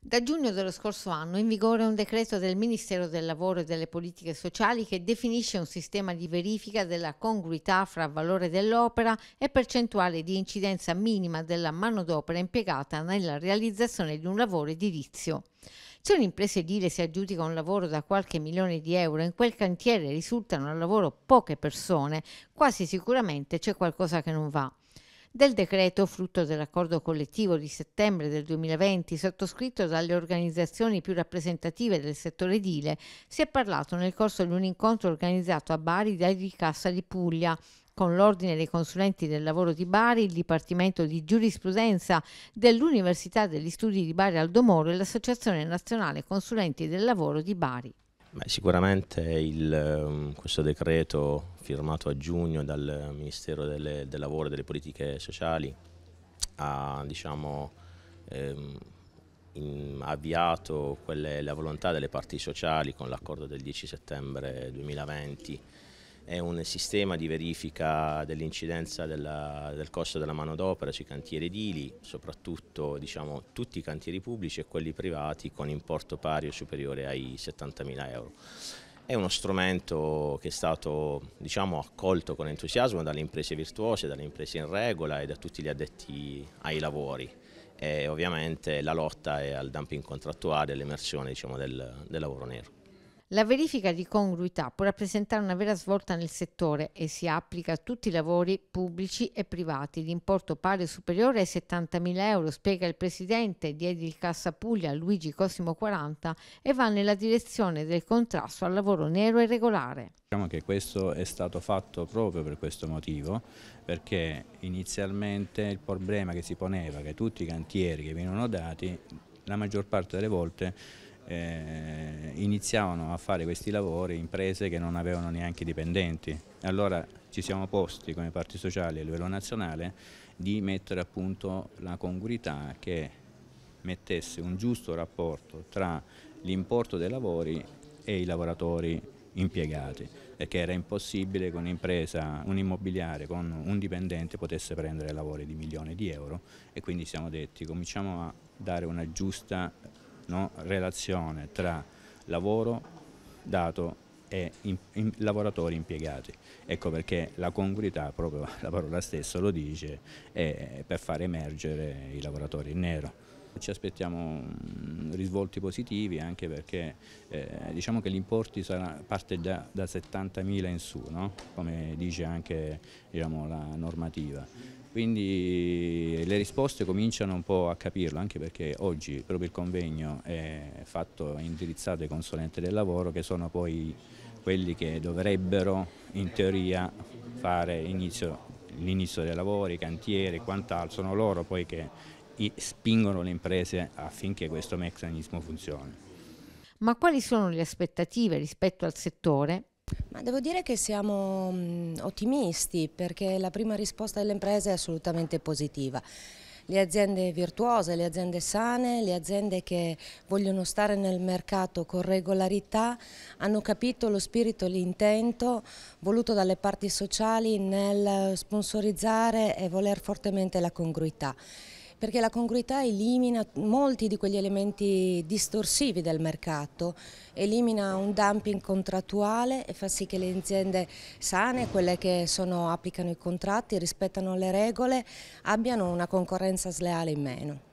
Da giugno dello scorso anno è in vigore un decreto del Ministero del Lavoro e delle Politiche Sociali che definisce un sistema di verifica della congruità fra valore dell'opera e percentuale di incidenza minima della manodopera impiegata nella realizzazione di un lavoro edilizio. Se un'impresa edile si aggiudica un lavoro da qualche milione di euro, in quel cantiere risultano al lavoro poche persone, quasi sicuramente c'è qualcosa che non va del decreto frutto dell'accordo collettivo di settembre del 2020 sottoscritto dalle organizzazioni più rappresentative del settore edile, si è parlato nel corso di un incontro organizzato a Bari da Cassa di Puglia con l'Ordine dei Consulenti del Lavoro di Bari, il Dipartimento di Giurisprudenza dell'Università degli Studi di Bari Aldomoro e l'Associazione Nazionale Consulenti del Lavoro di Bari. Beh, sicuramente il, ehm, questo decreto firmato a giugno dal Ministero delle, del Lavoro e delle Politiche Sociali ha diciamo, ehm, in, avviato quelle, la volontà delle parti sociali con l'accordo del 10 settembre 2020 è un sistema di verifica dell'incidenza del costo della manodopera sui cantieri edili, soprattutto diciamo, tutti i cantieri pubblici e quelli privati con importo pari o superiore ai 70.000 euro. È uno strumento che è stato diciamo, accolto con entusiasmo dalle imprese virtuose, dalle imprese in regola e da tutti gli addetti ai lavori e ovviamente la lotta è al dumping contrattuale e all'emersione diciamo, del, del lavoro nero. La verifica di congruità può rappresentare una vera svolta nel settore e si applica a tutti i lavori pubblici e privati L'importo pari o superiore ai 70.000 euro, spiega il presidente di Edil Cassa Puglia Luigi Cosimo 40 e va nella direzione del contrasto al lavoro nero e regolare. Diciamo che questo è stato fatto proprio per questo motivo, perché inizialmente il problema che si poneva che tutti i cantieri che venivano dati, la maggior parte delle volte eh, iniziavano a fare questi lavori imprese che non avevano neanche dipendenti. Allora ci siamo posti come parti sociali a livello nazionale di mettere a punto la congruità che mettesse un giusto rapporto tra l'importo dei lavori e i lavoratori impiegati perché era impossibile che un'impresa, un immobiliare con un dipendente potesse prendere lavori di milioni di euro e quindi siamo detti cominciamo a dare una giusta no? relazione tra lavoro dato e in, in, lavoratori impiegati. Ecco perché la congruità, proprio la parola stessa lo dice, è per far emergere i lavoratori in nero. Ci aspettiamo mm, risvolti positivi anche perché eh, diciamo che l'importi parte da, da 70.000 in su, no? come dice anche diciamo, la normativa. Quindi le risposte cominciano un po' a capirlo, anche perché oggi proprio il convegno è fatto e indirizzato ai consulenti del lavoro che sono poi quelli che dovrebbero in teoria fare l'inizio dei lavori, i cantieri e quant'altro, sono loro poi che spingono le imprese affinché questo meccanismo funzioni. Ma quali sono le aspettative rispetto al settore? Ma devo dire che siamo ottimisti perché la prima risposta delle imprese è assolutamente positiva le aziende virtuose, le aziende sane, le aziende che vogliono stare nel mercato con regolarità, hanno capito lo spirito e l'intento voluto dalle parti sociali nel sponsorizzare e voler fortemente la congruità perché la congruità elimina molti di quegli elementi distorsivi del mercato, elimina un dumping contrattuale e fa sì che le aziende sane, quelle che sono, applicano i contratti, rispettano le regole, abbiano una concorrenza sleale in meno.